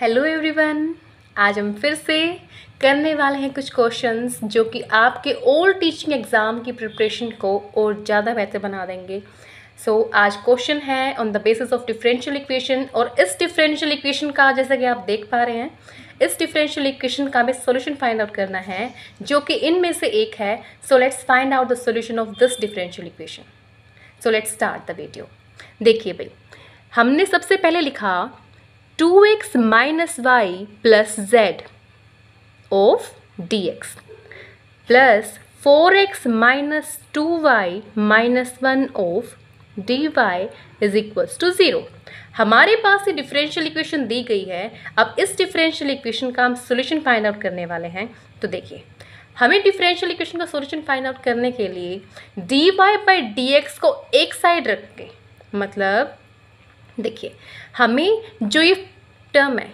Hello everyone आज हम फिर से करने वाले हैं कुछ क्वेश्चंस जो कि आपके ओल्ड टीचिंग एग्ज़ाम की प्रिपरेशन को और ज़्यादा बेहतर बना देंगे सो so, आज क्वेश्चन है on the basis of differential equation और इस डिफरेंशियल इक्वेशन का जैसा कि आप देख पा रहे हैं इस डिफरेंशियल इक्वेशन का हमें सोल्यूशन फाइंड आउट करना है जो कि इनमें से एक है so let's find out the solution of this differential equation so let's start the video देखिए भाई हमने सबसे पहले लिखा two x minus y plus z of d x plus four x minus two y minus one of d y is equals to zero हमारे पास ये differential equation दी गई है अब इस डिफरेंशियल इक्वेशन का हम सोल्यूशन फाइंड आउट करने वाले हैं तो देखिए हमें डिफरेंशियल इक्वेशन का सोल्यूशन फाइंड आउट करने के लिए d y by d x को एक साइड रख के मतलब देखिए हमें जो ये टर्म है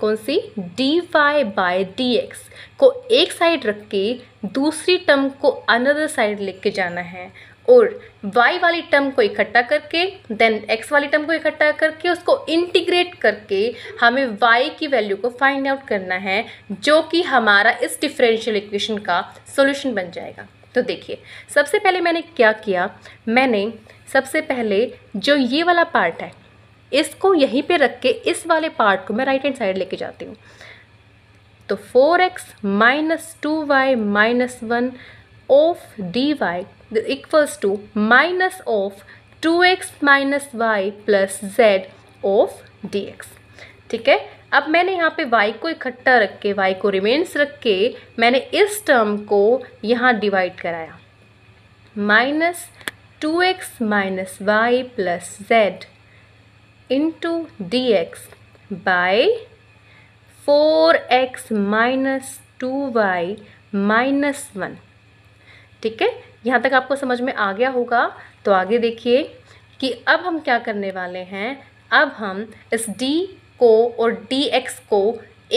कौन सी d y by d x को एक साइड रख के दूसरी टर्म को अनदर साइड लेके जाना है और y वाली टर्म को इकट्ठा करके देन x वाली टर्म को इकट्ठा करके उसको इंटीग्रेट करके हमें y की वैल्यू को फाइंड आउट करना है जो कि हमारा इस डिफरेंशियल इक्वेशन का सॉल्यूशन बन जाएगा तो देखिए सबसे पहले मैंने क्या किया मैंने सबसे पहले जो ये वाला पार्ट है इसको यहीं पे रख के इस वाले पार्ट को मैं राइट हैंड साइड लेके जाती हूँ तो four x minus two y minus one of d y equals to minus of two x minus y plus z of d x ठीक है अब मैंने यहाँ पे y को इकट्ठा रख के y को रिमेन्स रख के मैंने इस टर्म को यहाँ डिवाइड कराया minus two x minus y plus z into d x by four x minus two y minus one ठीक है यहाँ तक आपको समझ में आ गया होगा तो आगे देखिए कि अब हम क्या करने वाले हैं अब हम इस d को और dx को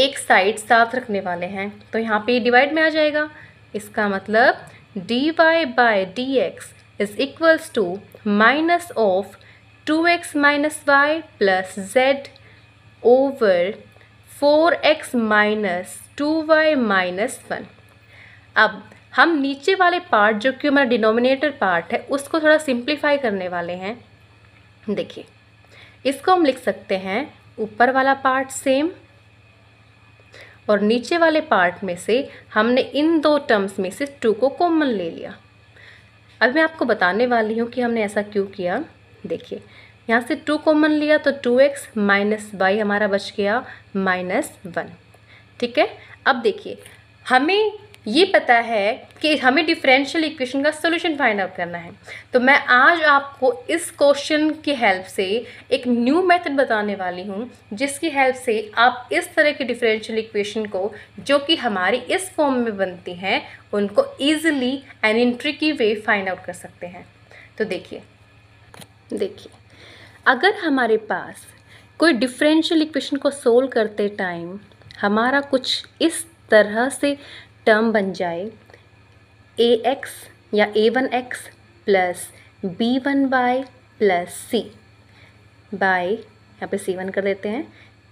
एक साइड साथ रखने वाले हैं तो यहाँ पे डिवाइड में आ जाएगा इसका मतलब dy by d x is equals to minus of two x minus y plus z over four x minus two y minus one अब हम नीचे वाले पार्ट जो कि हमारा डिनोमिनेटर पार्ट है उसको थोड़ा सिंप्लीफाई करने वाले हैं देखिए इसको हम लिख सकते हैं ऊपर वाला पार्ट सेम और नीचे वाले पार्ट में से हमने इन दो टर्म्स में से टू को कॉमन ले लिया अब मैं आपको बताने वाली हूँ कि हमने ऐसा क्यों किया देखिए यहाँ से टू कॉमन लिया तो टू एक्स माइनस वाई हमारा बच गया माइनस वन ठीक है अब देखिए हमें ये पता है कि हमें डिफरेंशियल इक्वेशन का सोल्यूशन फाइंड आउट करना है तो मैं आज आपको इस क्वेश्चन की हेल्प से एक न्यू मेथड बताने वाली हूँ जिसकी हेल्प से आप इस तरह के डिफरेंशियल इक्वेशन को जो कि हमारी इस फॉर्म में बनती हैं उनको ईजिली एंड इंट्री की वे फाइंड आउट कर सकते हैं तो देखिए देखिए अगर हमारे पास कोई डिफरेंशियल इक्वेशन को सोल्व करते टाइम हमारा कुछ इस तरह से टर्म बन जाए ए एक्स या a one x plus b one by plus c by यहाँ पे सी वन कर देते हैं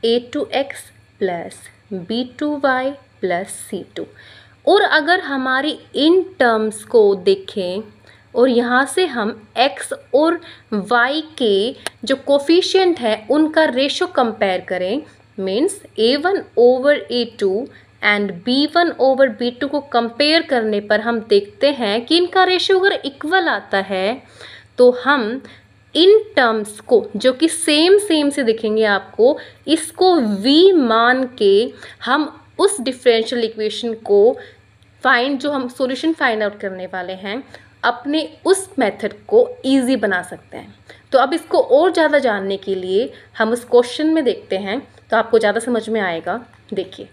a two x plus b two y plus c two और अगर हमारी इन टर्म्स को देखें और यहाँ से हम x और y के जो कोफिशियंट है उनका रेशो कंपेयर करें means a one over a two and b one over b two को कंपेयर करने पर हम देखते हैं कि इनका रेशो अगर इक्वल आता है तो हम इन टर्म्स को जो कि सेम सेम से दिखेंगे आपको इसको v मान के हम उस डिफरेंशियल इक्वेशन को फाइंड जो हम सॉल्यूशन फाइंड आउट करने वाले हैं अपने उस मेथड को ईजी बना सकते हैं तो अब इसको और ज़्यादा जानने के लिए हम उस क्वेश्चन में देखते हैं तो आपको ज़्यादा समझ में आएगा देखिए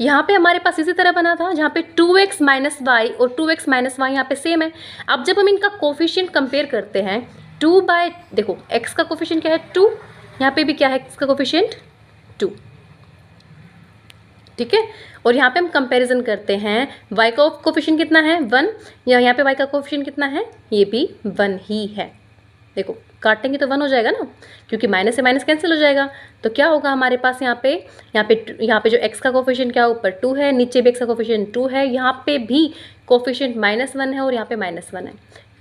यहाँ पे हमारे पास इसी तरह बना था जहाँ पे 2x एक्स माइनस वाई और 2x एक्स माइनस वाई यहाँ पे सेम है अब जब हम इनका कोफिशियंट कंपेयर करते हैं 2 बाय देखो x का कोफिशियंट क्या है 2 यहाँ पे भी क्या है x का कोफिशियंट ठीक है और यहाँ पे हम कंपैरिजन करते हैं वाई का कोफिशन कितना है वन या यहाँ पे वाई का कोफिशन कितना है ये भी वन ही है देखो काटेंगे तो वन हो जाएगा ना क्योंकि माइनस से माइनस कैंसिल हो जाएगा तो क्या होगा हमारे पास यहाँ पे यहाँ पे यहाँ पे जो एक्स का कोफिशन क्या ऊपर टू है नीचे भी एक्स का कोफिशन टू है यहाँ पे भी कोफिशियंट माइनस वन है और यहाँ पे माइनस वन है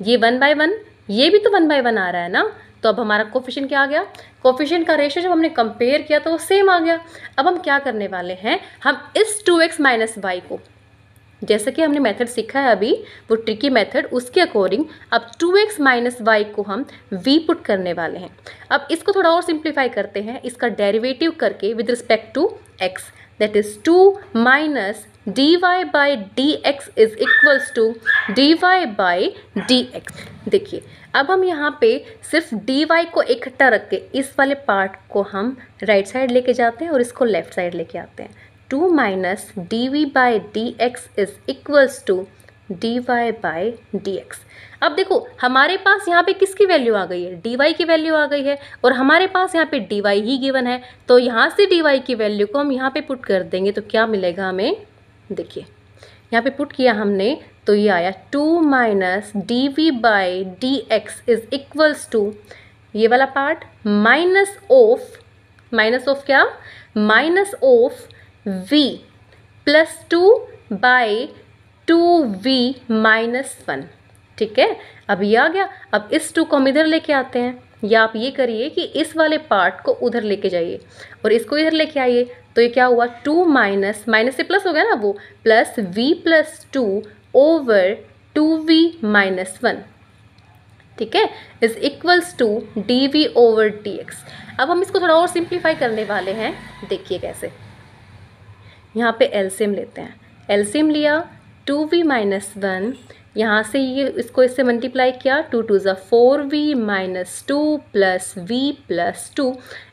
ये वन बाय वन ये भी तो वन बाय वन आ रहा है ना तो अब हमारा कोफिशन क्या आ गया कोफिशन का रेशियो जब हमने कंपेयर किया तो वो सेम आ गया अब हम क्या करने वाले हैं हम इस टू एक्स माइनस वाई को जैसे कि हमने मेथड सीखा है अभी वो ट्रिकी मेथड उसके अकॉर्डिंग अब टू एक्स माइनस वाई को हम v पुट करने वाले हैं अब इसको थोड़ा और सिंप्लीफाई करते हैं इसका डेरिवेटिव करके with respect to x that is two minus d y by d x is equals to d y by d x देखिए अब हम यहाँ पे सिर्फ डी वाई को इकट्ठा रख के इस वाले पार्ट को हम राइट साइड लेके जाते हैं और इसको लेफ्ट साइड लेके आते हैं two minus d v by d x is equals to d y by d x अब देखो हमारे पास यहाँ पे किसकी वैल्यू आ गई है डी वाई की वैल्यू आ गई है और हमारे पास यहाँ पे डी वाई ही गिवन है तो यहाँ से डी वाई की वैल्यू को हम यहाँ पे पुट कर देंगे तो क्या मिलेगा हमें देखिए यहाँ पे पुट किया हमने तो ये आया two minus d v by d x is equals to ये वाला part minus of minus of क्या minus of v plus two by two v minus one ठीक है अब ये आ गया अब इस टू को हम इधर लेके आते हैं या आप ये करिए कि इस वाले पार्ट को उधर लेके जाइए और इसको इधर लेके आइए तो ये क्या हुआ टू माइनस माइनस से प्लस हो गया ना वो plus v plus two over two v minus one ठीक है is equals to d v over d x अब हम इसको थोड़ा और सिंप्लीफाई करने वाले हैं देखिए कैसे यहाँ पे एल्सियम लेते हैं एल्सियम लिया टू वी माइनस वन यहाँ से ये इसको इससे मल्टीप्लाई किया टू टू ज़ा four v minus two plus v plus two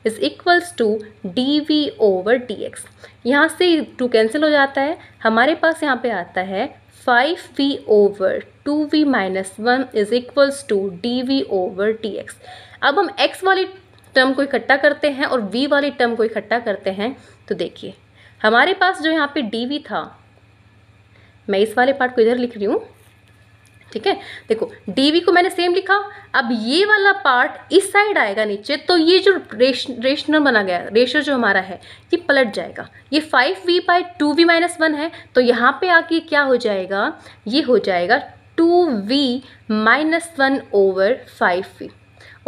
is equals to d v over d x यहाँ से टू कैंसिल हो जाता है हमारे पास यहाँ पे आता है five v over two v minus one is equals to d v over d x अब हम एक्स वाली टर्म को इकट्ठा करते हैं और वी वाली टर्म को इकट्ठा करते हैं तो देखिए हमारे पास जो यहाँ पे डी वी था मैं इस वाले पार्ट को इधर लिख रही हूँ ठीक है देखो डी को मैंने सेम लिखा अब ये वाला पार्ट इस साइड आएगा नीचे तो ये जो रेश रेशनल बना गया रेशो जो हमारा है ये पलट जाएगा ये five v by two v minus one है तो यहाँ पे आके क्या हो जाएगा ये हो जाएगा two v minus one over five v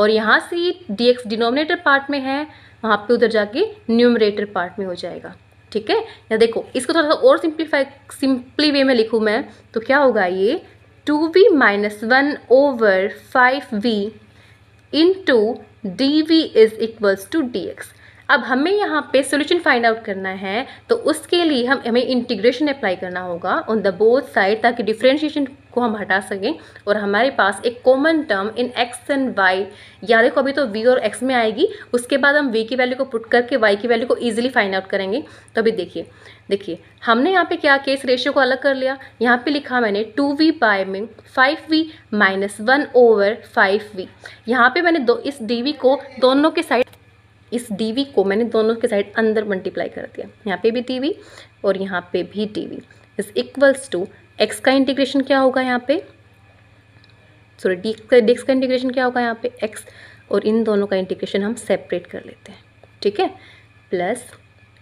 और यहाँ से डी एक्स डिनोमिनेटर पार्ट में है वहाँ पे उधर जाके न्यूमरेटर पार्ट में हो जाएगा ठीक है या देखो इसको थोड़ा सा और सिंप्लीफाई सिंपली वे में लिखूँ मैं तो क्या होगा ये two v minus one over five v into d v is equals to d x अब हमें यहाँ पे सोल्यूशन फाइंड आउट करना है तो उसके लिए हम हमें इंटीग्रेशन अप्लाई करना होगा ऑन द बोथ साइड ताकि डिफ्रेंशिएशन इसको हम हटा सकें और हमारे पास एक common term in x and y या देखो अभी तो वी और एक्स में आएगी उसके बाद हम वी की वैल्यू को पुट करके वाई की वैल्यू को ईजिली फाइंड आउट करेंगे तो अभी देखिए देखिए हमने यहाँ पे क्या केस रेशियो को अलग कर लिया यहाँ पे लिखा मैंने टू वी बाय में five v minus one over five v यहाँ पर मैंने दो इस डी वी को दोनों के साइड इस डी वी को मैंने दोनों के साइड अंदर मल्टीप्लाई कर दिया यहाँ पे भी टी वी और यहाँ पे भी t v is equals to x का इंटीग्रेशन क्या होगा यहाँ पे सॉरी डी का डी का इंटीग्रेशन क्या होगा यहाँ पे एक्स और इन दोनों का इंटीग्रेशन हम सेपरेट कर लेते हैं ठीक है प्लस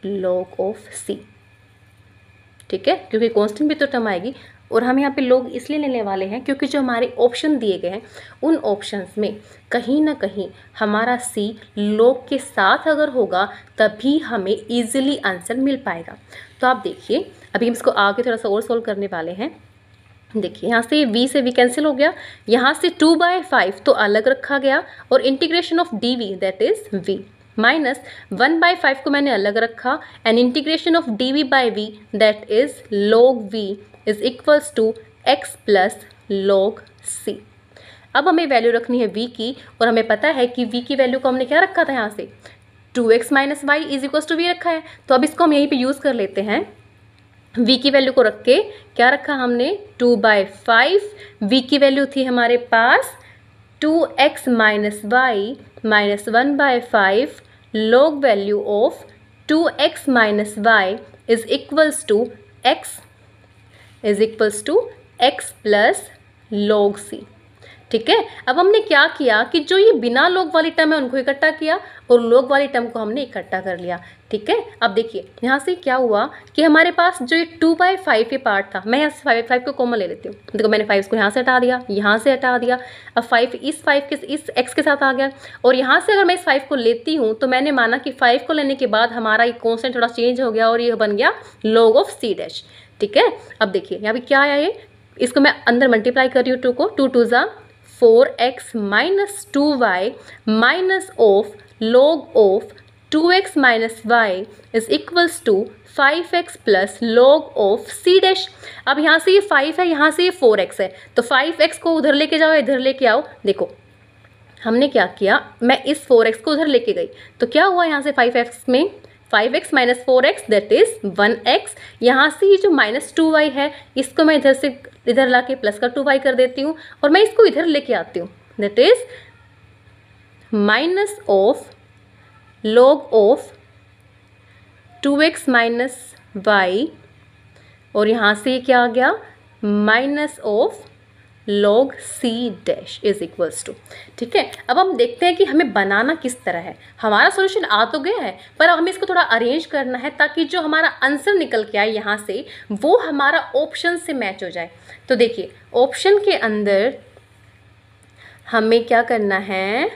लॉग ऑफ सी ठीक है क्योंकि कॉन्स्टेंट भी तो टर्म आएगी और हम यहाँ पे लोग इसलिए लेने वाले हैं क्योंकि जो हमारे ऑप्शन दिए गए हैं उन ऑप्शंस में कहीं ना कहीं हमारा सी लोग के साथ अगर होगा तभी हमें ईजिली आंसर मिल पाएगा तो आप देखिए अभी हम इसको आगे थोड़ा सा और सॉल्व करने वाले हैं देखिए यहाँ से वी से वी कैंसिल हो गया यहाँ से टू बाय फाइव तो अलग रखा गया और integration of d v that is v minus one by five को मैंने अलग रखा and integration of d v by v that is log v is equals to x plus log c अब हमें वैल्यू रखनी है वी की और हमें पता है कि वी की वैल्यू को हमने क्या रखा था यहाँ से two x minus y is equals to v रखा है तो अब इसको हम यहीं पे यूज़ कर लेते हैं वी की वैल्यू को रख के क्या रखा हमने टू बाय फाइव वी की वैल्यू थी हमारे पास two x minus y minus one by five log value of 2x minus y is equals to x is equals to x plus log c. ठीक है अब हमने क्या किया कि जो ये बिना लोग वाली टर्म है उनको इकट्ठा किया और लोग वाली टर्म को हमने इकट्ठा कर लिया ठीक है अब देखिए यहाँ से क्या हुआ कि हमारे पास जो ये टू बाई फाइव ये पार्ट था मैं यहाँ से फाइव फाइव को कॉमन ले लेती हूँ देखो मैंने फाइव को यहाँ से हटा दिया यहाँ से हटा दिया अब फाइव इस फाइव के इस एक्स के साथ आ गया और यहाँ से अगर मैं इस फाइव को लेती हूँ तो मैंने माना कि फाइव को लेने के बाद हमारा ये कॉन्सेंट थोड़ा चेंज हो गया और ये बन गया लॉग ऑफ सी डैश ठीक है अब देखिए यहाँ पर क्या आया ये इसको मैं अंदर मल्टीप्लाई कर रही हूँ टू को टू टू ज़ा four x minus two y minus of log of two x minus y is equals to five x plus log of c dash अब यहाँ से ये फाइव है यहाँ से ये फोर एक्स है तो फाइव एक्स को उधर लेके जाओ इधर लेके आओ देखो हमने क्या किया मैं इस फोर एक्स को उधर लेके गई तो क्या हुआ यहाँ से फाइव एक्स में five x minus four x that is one x यहाँ से ये जो माइनस टू वाई है इसको मैं इधर से इधर ला के प्लस का टू वाई कर देती हूँ और मैं इसको इधर लेके आती हूँ that is minus of log of two x minus y और यहाँ से क्या आ गया minus of log c dash is equals to ठीक है अब हम देखते हैं कि हमें बनाना किस तरह है हमारा सॉल्यूशन आ तो गया है पर अब हमें इसको थोड़ा अरेंज करना है ताकि जो हमारा आंसर निकल के आए यहाँ से वो हमारा ऑप्शन से मैच हो जाए तो देखिए ऑप्शन के अंदर हमें क्या करना है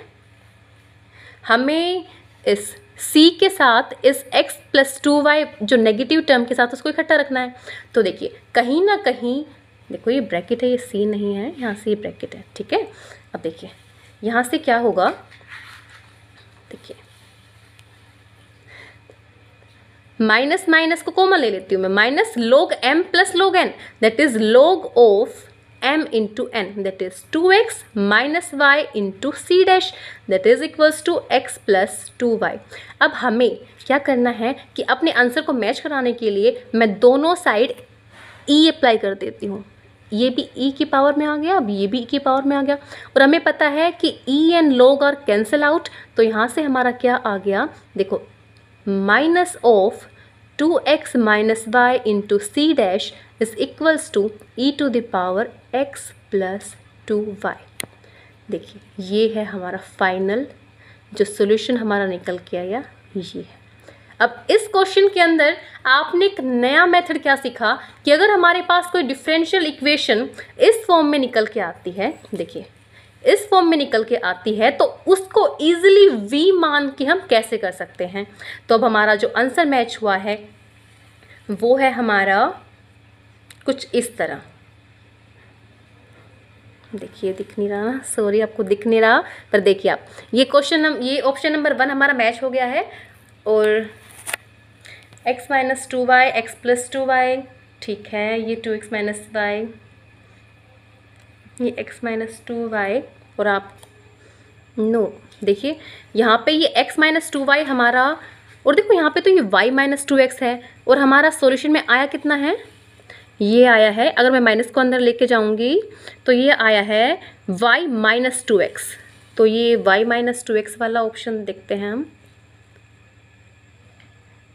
हमें इस सी के साथ इस एक्स प्लस टू वाई जो नेगेटिव टर्म के साथ उसको इकट्ठा रखना है तो देखिए कहीं ना कहीं देखो ये ब्रैकेट है ये सी नहीं है यहाँ से ये ब्रैकेट है ठीक है अब देखिए यहाँ से क्या होगा देखिए माइनस माइनस को कोमा ले लेती हूँ मैं minus log m plus log n that is log of m into n that is two x minus y into c dash that is equals to x plus two y अब हमें क्या करना है कि अपने आंसर को match कराने के लिए मैं दोनों साइड ई अप्लाई कर देती हूँ ये भी ई e की पावर में आ गया अब ये भी ई e की पावर में आ गया और हमें पता है कि e and log are cancel out तो यहाँ से हमारा क्या आ गया देखो minus of two x minus y into c dash is equals to e to the power x plus two y देखिए ये है हमारा फाइनल जो सोल्यूशन हमारा निकल के आया ये है अब इस क्वेश्चन के अंदर आपने एक नया मेथड क्या सीखा कि अगर हमारे पास कोई डिफरेंशियल इक्वेशन इस फॉर्म में निकल के आती है देखिए इस फॉर्म में निकल के आती है तो उसको ईजिली वी मान के हम कैसे कर सकते हैं तो अब हमारा जो आंसर मैच हुआ है वो है हमारा कुछ इस तरह देखिए दिख नहीं रहा सॉरी आपको दिख नहीं रहा पर देखिए आप ये क्वेश्चन ये ऑप्शन नंबर वन हमारा मैच हो गया है और x minus two y x plus two y ठीक है ये टू एक्स माइनस वाई ये एक्स माइनस टू वाई और आप नो no. देखिए यहाँ पे ये एक्स माइनस टू वाई हमारा और देखो यहाँ पे तो ये वाई माइनस टू एक्स है और हमारा सॉल्यूशन में आया कितना है ये आया है अगर मैं माइनस को अंदर लेके जाऊँगी तो ये आया है वाई माइनस टू एक्स तो ये वाई माइनस टू एक्स वाला ऑप्शन देखते हैं हम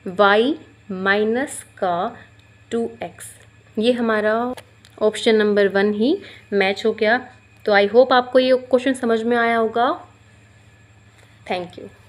y माइनस का 2x ये हमारा ऑप्शन नंबर वन ही मैच हो गया तो आई होप आपको ये क्वेश्चन समझ में आया होगा थैंक यू